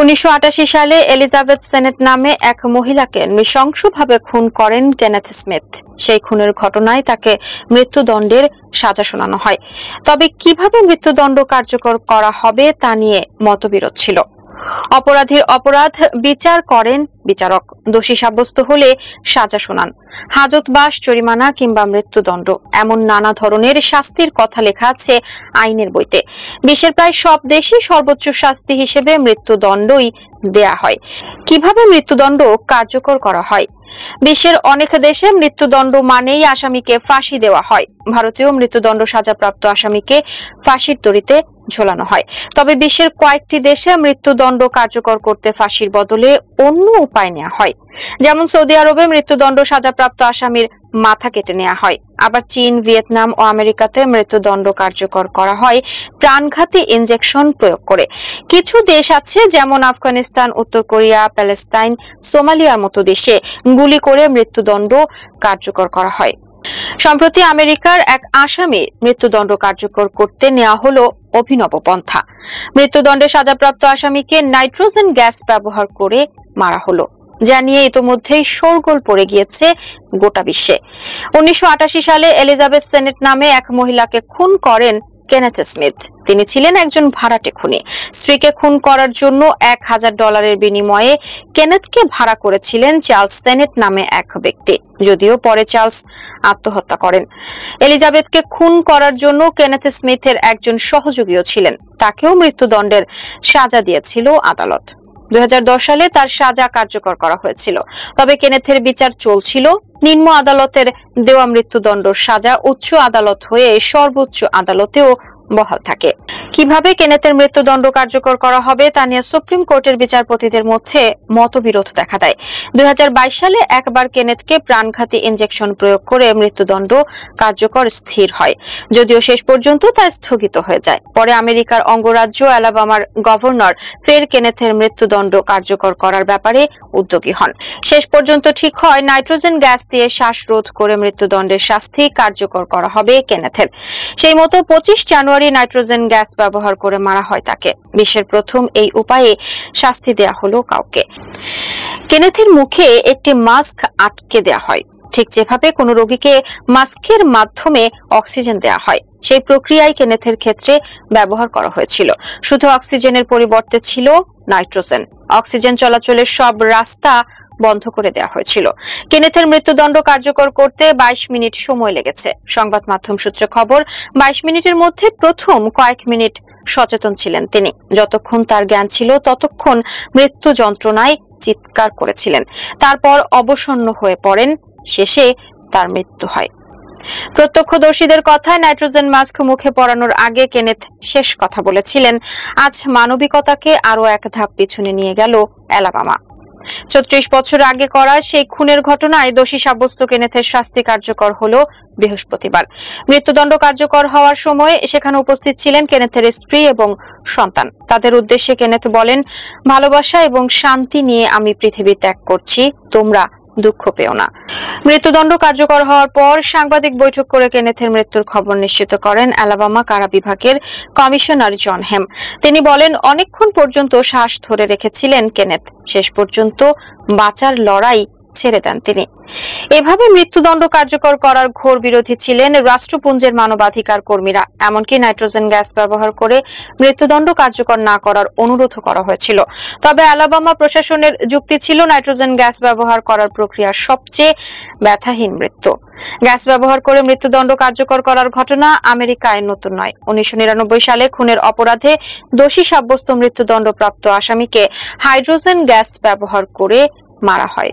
উনিশশো সালে Elizabeth senate নামে এক মহিলাকে নৃশংসভাবে খুন করেন কেনেথ স্মিথ সেই খুনের ঘটনায় তাকে মৃত্যুদণ্ডের সাজা শোনানো হয় তবে কিভাবে মৃত্যুদণ্ড কার্যকর করা হবে তা নিয়ে মতবিরোধ ছিল অপরাধীর অপরাধ বিচার করেন বিচারক দোষী সাব্যস্ত হলে সাজা শোনান হাজতবাস জরিমানা কিংবা মৃত্যুদণ্ড এমন নানা ধরনের শাস্তির কথা লেখা আছে আইনের বইতে বিশ্বের প্রায় সব দেশে সর্বোচ্চ শাস্তি হিসেবে মৃত্যুদণ্ডই দেয়া হয় কিভাবে মৃত্যুদণ্ড কার্যকর করা হয় বিশ্বের অনেক দেশে মৃত্যুদণ্ড মানেই আসামিকে ফাঁসি দেওয়া হয় ভারতীয় মৃত্যুদণ্ড সাজাপ্রাপ্ত আসামিকে ফাঁসির তরিতে ঝোলানো হয় তবে বিশ্বের কয়েকটি দেশে মৃত্যুদণ্ড কার্যকর করতে ফাঁসির বদলে অন্য উপায় নেওয়া হয় যেমন সৌদি আরবে মৃত্যুদণ্ড সাজাপ্রাপ্ত আসামির মাথা কেটে নেওয়া হয় আবার চীন ভিয়েতনাম ও আমেরিকাতে মৃত্যুদণ্ড কার্যকর করা হয় প্রাণঘাতী ইনজেকশন প্রয়োগ করে কিছু দেশ আছে যেমন আফগানিস্তান উত্তর কোরিয়া প্যালেস্তাইন সোমালিয়ার মতো দেশে গুলি করে মৃত্যুদণ্ড কার্যকর করা হয় সম্প্রতি আমেরিকার এক আসামি মৃত্যুদণ্ড কার্যকর করতে নেওয়া হলো অভিনব পন্থা মৃত্যুদণ্ডে সাজাপ্রাপ্ত আসামিকে নাইট্রোজেন গ্যাস ব্যবহার করে মারা হলো যা নিয়ে ইতোমধ্যেই শোরগোল পড়ে গিয়েছে গোটা বিশ্বে উনিশশো সালে এলিজাবেথ সেনেট নামে এক মহিলাকে খুন করেন কেনেথ স্মিথ তিনি ছিলেন একজন ভাড়াটে খুনি স্ত্রীকে খুন করার জন্য এক হাজার ডলারের বিনিময়ে কেনেথকে ভাড়া করেছিলেন চার্লস সেনেট নামে এক ব্যক্তি যদিও পরে চার্লস আত্মহত্যা করেন এলিজাবেথকে খুন করার জন্য কেনেথ স্মিথের একজন সহযোগীও ছিলেন তাকেও মৃত্যুদণ্ডের সাজা দিয়েছিল আদালত দুই সালে তার সাজা কার্যকর করা হয়েছিল তবে কেনেথের বিচার চলছিল নিম্ন আদালতের দেওয়া মৃত্যুদণ্ড সাজা উচ্চ আদালত হয়ে সর্বোচ্চ আদালতেও বহাল থাকে কিভাবে কেনেতের মৃত্যুদণ্ড কার্যকর করা হবে তা নিয়ে সুপ্রিম কোর্টের বিচারপতিদের মধ্যে মতবিরোধ দেখা দেয় দুই সালে একবার কেনেতকে প্রাণঘাতী ইঞ্জেকশন প্রয়োগ করে মৃত্যুদণ্ড কার্যকর স্থির হয় যদিও শেষ পর্যন্ত তা স্থগিত হয়ে যায় পরে আমেরিকার অঙ্গরাজ্য অ্যালাবামার গভর্নর ফের কেনেথের মৃত্যুদণ্ড কার্যকর করার ব্যাপারে উদ্যোগী হন শেষ পর্যন্ত ঠিক হয় নাইট্রোজেন গ্যাস দিয়ে শ্বাসরোধ করে মৃত্যুদণ্ডের শাস্তি কার্যকর করা হবে কেনেথের সেই মতো পঁচিশ জানুয়ারি পরই নাইট্রোজেন গ্যাস ব্যবহার করে মারা হয় তাকে বিশ্বের প্রথম এই উপায়ে শাস্তি দেয়া হলো কাউকে কেনেথের মুখে একটি মাস্ক আটকে দেয়া হয় ঠিক যেভাবে কোনো রোগীকে মাস্কের মাধ্যমে অক্সিজেন দেয়া হয় সেই প্রক্রিয়ায় কেনেথের ক্ষেত্রে ব্যবহার করা হয়েছিল শুধু অক্সিজেনের পরিবর্তে ছিল নাইট্রোজেন অক্সিজেন চলাচলের সব রাস্তা বন্ধ করে দেওয়া হয়েছিল কেনেথের মৃত্যুদণ্ড কার্যকর করতে ২২ মিনিট সময় লেগেছে সংবাদ মাধ্যম সূত্রে খবর ২২ মিনিটের মধ্যে প্রথম কয়েক মিনিট সচেতন ছিলেন তিনি যতক্ষণ তার জ্ঞান ছিল ততক্ষণ মৃত্যু যন্ত্রণায় চিৎকার করেছিলেন তারপর অবসন্ন হয়ে পড়েন শেষে তার মৃত্যু হয় প্রত্যক্ষদর্শীদের কথায় নাইট্রোজেন মাস্ক মুখে পরানোর আগে কেনেথ শেষ কথা বলেছিলেন আজ মানবিকতাকে আরো এক ধাপ পিছনে নিয়ে গেল অ্যালাবামা চত্রিশ বছর আগে করা সেই খুনের ঘটনায় দোষী সাব্যস্ত কেনেথের শাস্তি কার্যকর হল বৃহস্পতিবার মৃত্যুদণ্ড কার্যকর হওয়ার সময় সেখানে উপস্থিত ছিলেন কেনেথের স্ত্রী এবং সন্তান তাদের উদ্দেশ্যে কেনেথ বলেন ভালোবাসা এবং শান্তি নিয়ে আমি পৃথিবী ত্যাগ করছি তোমরা দুঃখ পেও না মৃত্যুদণ্ড কার্যকর হওয়ার পর সাংবাদিক বৈঠক করে কেনেথের মৃত্যুর খবর নিশ্চিত করেন অ্যালাবামা কারা বিভাগের কমিশনার জন হেম তিনি বলেন অনেকক্ষণ পর্যন্ত শ্বাস ধরে রেখেছিলেন কেনেথ শেষ পর্যন্ত বাঁচার লড়াই ছেড়ে দেন তিনি এভাবে মৃত্যুদণ্ড কার্যকর করার ঘোর বিরোধী ছিলেন রাষ্ট্রপুঞ্জের মানবাধিকার কর্মীরা এমনকি নাইট্রোজেন গ্যাস ব্যবহার করে মৃত্যুদণ্ড কার্যকর না করার অনুরোধ করা হয়েছিল তবে অ্যালাবামা প্রশাসনের যুক্তি ছিল নাইট্রোজেন গ্যাস ব্যবহার করার প্রক্রিয়া সবচেয়ে ব্যথাহীন মৃত্যু গ্যাস ব্যবহার করে মৃত্যুদণ্ড কার্যকর করার ঘটনা আমেরিকায় নতুন নয় উনিশশো সালে খুনের অপরাধে দোষী সাব্যস্ত মৃত্যুদণ্ডপ্রাপ্ত আসামিকে হাইড্রোজেন গ্যাস ব্যবহার করে মারা হয়